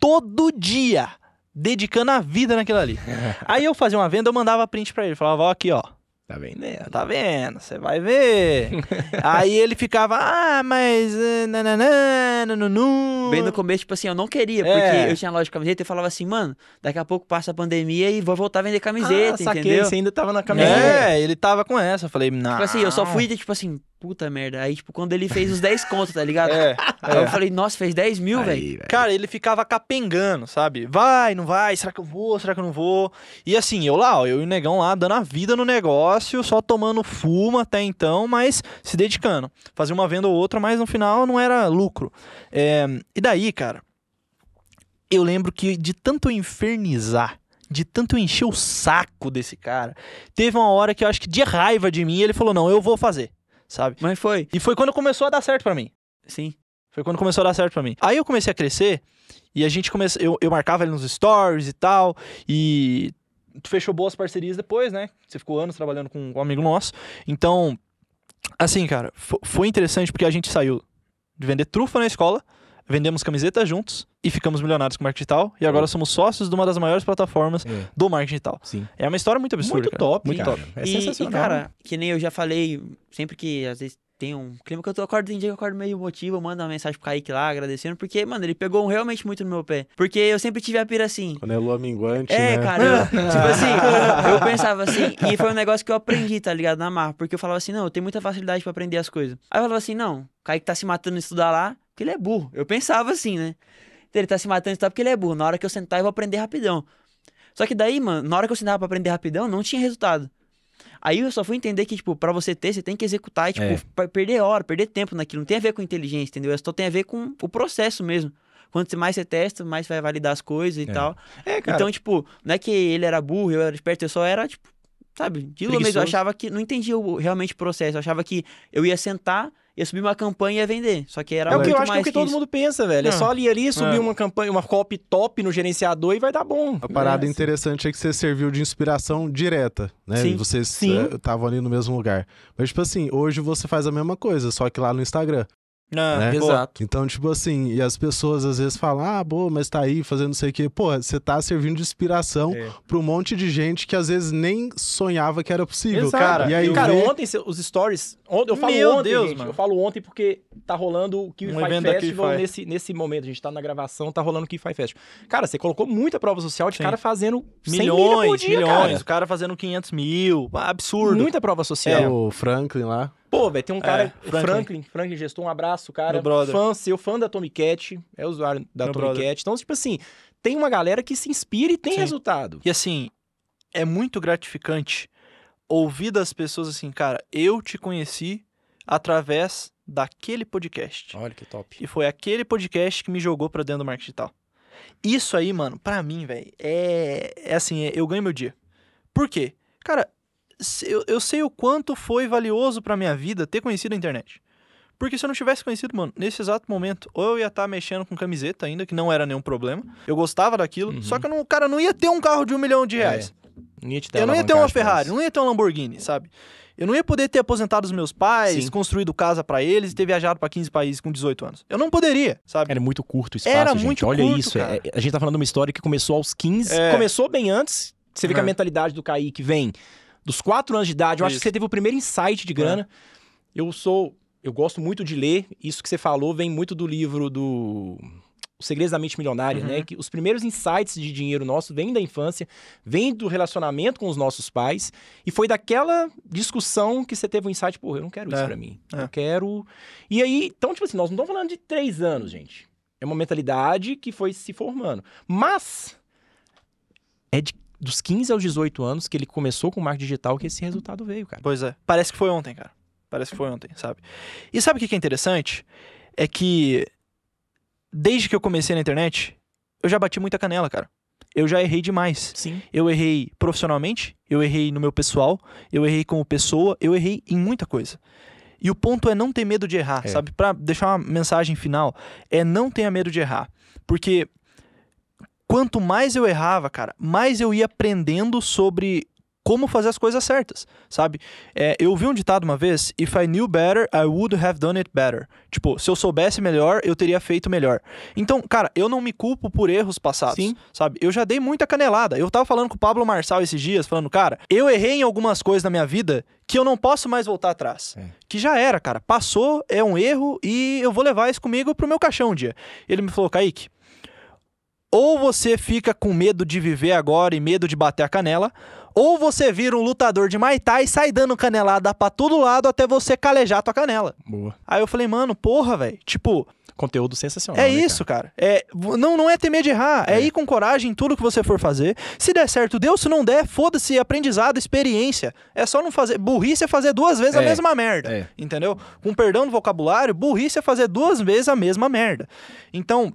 todo dia dedicando a vida naquilo ali. Aí eu fazia uma venda, eu mandava print pra ele, falava, ó, aqui, ó. Tá vendo? Né, tá vendo, você vai ver. Aí ele ficava, ah, mas. Eh, nananã, nanunu. Bem no começo, tipo assim, eu não queria, porque é. eu tinha loja de camiseta e falava assim, mano, daqui a pouco passa a pandemia e vou voltar a vender ah, camiseta, ah, saquei, entendeu? Você ainda tava na camiseta. É. é, ele tava com essa. Eu falei, não. Tipo assim, eu só fui, tipo assim, puta merda. Aí, tipo, quando ele fez os 10 contos, tá ligado? É, Aí é. eu falei, nossa, fez 10 mil, velho. Cara, ele ficava capengando, sabe? Vai, não vai, será que eu vou, será que eu não vou? E assim, eu lá, ó, eu e o negão lá, dando a vida no negócio, só tomando fuma até então, mas se dedicando. Fazia uma venda ou outra, mas no final não era lucro. É... E daí, cara, eu lembro que de tanto infernizar de tanto encher o saco desse cara. Teve uma hora que eu acho que de raiva de mim, ele falou: Não, eu vou fazer sabe? Mas foi. E foi quando começou a dar certo para mim. Sim. Foi quando começou a dar certo para mim. Aí eu comecei a crescer e a gente começou. Eu, eu marcava ele nos stories e tal. E tu fechou boas parcerias depois, né? Você ficou anos trabalhando com um amigo nosso. Então, assim, cara, foi interessante porque a gente saiu de vender trufa na escola vendemos camisetas juntos e ficamos milionários com marketing digital. E agora somos sócios de uma das maiores plataformas é. do marketing digital. Sim. É uma história muito absurda. Muito cara. top, muito top. É e, sensacional. E, cara, que nem eu já falei, sempre que às vezes tem um clima que eu tô acordo, tem dia que eu acordo meio emotivo, eu mando uma mensagem pro Kaique lá, agradecendo, porque, mano, ele pegou um realmente muito no meu pé. Porque eu sempre tive a pira assim. Quando é lua minguante, É, né? cara, eu, tipo assim, eu pensava assim, e foi um negócio que eu aprendi, tá ligado, na marra, porque eu falava assim, não, eu tenho muita facilidade para aprender as coisas. Aí eu falava assim, não, Kaique tá se matando estudar lá, porque ele é burro. Eu pensava assim, né? Então, ele tá se matando e tal porque ele é burro. Na hora que eu sentar, eu vou aprender rapidão. Só que daí, mano, na hora que eu sentava pra aprender rapidão, não tinha resultado. Aí eu só fui entender que, tipo, pra você ter, você tem que executar e, tipo, é. perder hora, perder tempo naquilo. Não tem a ver com inteligência, entendeu? Isso só tem a ver com o processo mesmo. Quanto mais você testa, mais vai validar as coisas e é. tal. É, cara. Então, tipo, não é que ele era burro, eu era esperto, eu só era, tipo, sabe, de mesmo. Eu achava que. Não entendia o, realmente o processo. Eu achava que eu ia sentar ia subir uma campanha e ia vender. Só que era É o que eu acho que, é o que, que todo isso. mundo pensa, velho. É, só é. ali ali subir é. uma campanha, uma copy top no gerenciador e vai dar bom. A parada é, interessante é que você serviu de inspiração direta, né? Sim. E vocês estavam eh, ali no mesmo lugar. Mas, tipo assim, hoje você faz a mesma coisa, só que lá no Instagram. Ah, né? Exato. Então, tipo assim, e as pessoas às vezes falam, ah, boa, mas tá aí fazendo não sei o quê. Pô, você tá servindo de inspiração é. pra um monte de gente que às vezes nem sonhava que era possível. Exato. Cara, e aí, cara vê... ontem os stories. Ontem, eu falo Meu ontem, Deus, gente, mano. Eu falo ontem porque tá rolando o Kiwi um Festival Kiwi nesse, nesse momento. A gente tá na gravação, tá rolando o Kiwi Festival. Cara, você colocou muita prova social de Sim. cara fazendo milhões, dia, milhões. Cara. O cara fazendo 500 mil. Absurdo. Muita prova social. É, o Franklin lá. Pô, velho, tem um é, cara, é, Franklin. Franklin, Franklin gestor, um abraço, cara. Fã, seu fã da Tommy Cat, é usuário da Meu Tommy brother. Cat. Então, tipo assim, tem uma galera que se inspira e tem Sim. resultado. E assim, é muito gratificante ouvir das pessoas assim, cara, eu te conheci através daquele podcast. Olha que top. E foi aquele podcast que me jogou para dentro do marketing digital. Isso aí, mano, para mim, velho, é... é assim, é, eu ganho meu dia. Por quê? Cara, eu, eu sei o quanto foi valioso para minha vida ter conhecido a internet. Porque se eu não tivesse conhecido, mano, nesse exato momento, ou eu ia estar tá mexendo com camiseta ainda, que não era nenhum problema. Eu gostava daquilo. Uhum. Só que não, o cara não ia ter um carro de um milhão de é. reais. É. Não ia te dar eu não ia ter uma Ferrari, não ia ter um Lamborghini, sabe? Eu não ia poder ter aposentado os meus pais, Sim. construído casa para eles e ter viajado para 15 países com 18 anos. Eu não poderia, sabe? Era muito curto o espaço, Era gente. Muito Olha curto, isso. É, é, a gente tá falando de uma história que começou aos 15. É. Começou bem antes. Você vê que a mentalidade do Kaique vem dos quatro anos de idade. Eu isso. acho que você teve o primeiro insight de grana. É. Eu sou. Eu gosto muito de ler. Isso que você falou vem muito do livro do. O Segredos da Mente Milionária, né? uhum. né? Que os primeiros insights de dinheiro nosso vêm da infância, vêm do relacionamento com os nossos pais. E foi daquela discussão que você teve um insight, pô, eu não quero isso é. para mim. É. Eu quero. E aí, então, tipo assim, nós não estamos falando de três anos, gente. É uma mentalidade que foi se formando. Mas é de dos 15 aos 18 anos que ele começou com o marketing digital que esse resultado veio, cara. Pois é. Parece que foi ontem, cara. Parece que foi ontem, sabe? E sabe o que é interessante? É que desde que eu comecei na internet, eu já bati muita canela, cara. Eu já errei demais. Sim. Eu errei profissionalmente, eu errei no meu pessoal, eu errei como pessoa, eu errei em muita coisa. E o ponto é não ter medo de errar, é. sabe? Para deixar uma mensagem final, é não tenha medo de errar. Porque quanto mais eu errava, cara, mais eu ia aprendendo sobre como fazer as coisas certas, sabe? É, eu vi um ditado uma vez: If I knew better, I would have done it better. Tipo, se eu soubesse melhor, eu teria feito melhor. Então, cara, eu não me culpo por erros passados, Sim. sabe? Eu já dei muita canelada. Eu tava falando com o Pablo Marçal esses dias, falando, cara, eu errei em algumas coisas na minha vida que eu não posso mais voltar atrás. É. Que já era, cara. Passou, é um erro e eu vou levar isso comigo pro meu caixão um dia. Ele me falou, Kaique ou você fica com medo de viver agora e medo de bater a canela, ou você vira um lutador de Maitai e sai dando canelada pra todo lado até você calejar tua canela. Boa. Aí eu falei, mano, porra, velho. Tipo, conteúdo sensacional. É né, isso, cara. cara. É, não, não é ter medo de errar. É. é. ir com coragem em tudo que você for fazer. Se der certo, deu. Se não der, foda-se. Aprendizado, experiência. É só não fazer. Burrice é fazer duas vezes é. a mesma merda. É. Entendeu? Com perdão do vocabulário, burrice é fazer duas vezes a mesma merda. Então,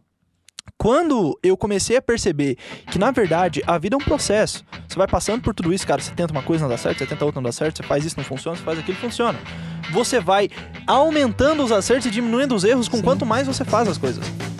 quando eu comecei a perceber que, na verdade, a vida é um processo. Você vai passando por tudo isso, cara. Você tenta uma coisa, não dá certo. Você tenta outra, não dá certo. Você faz isso, não funciona. Você faz aquilo, funciona. Você vai aumentando os acertos e diminuindo os erros com Sim. quanto mais você faz as coisas.